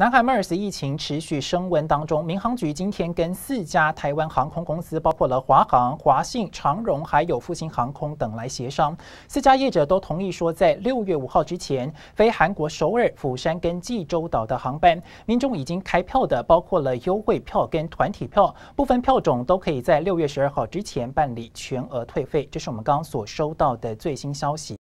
南海 e 尔斯疫情持续升温当中，民航局今天跟四家台湾航空公司，包括了华航、华信、长荣，还有复兴航空等来协商，四家业者都同意说，在六月五号之前飞韩国首尔、釜山跟济州岛的航班，民众已经开票的，包括了优惠票跟团体票，部分票种都可以在六月十二号之前办理全额退费。这是我们刚刚所收到的最新消息。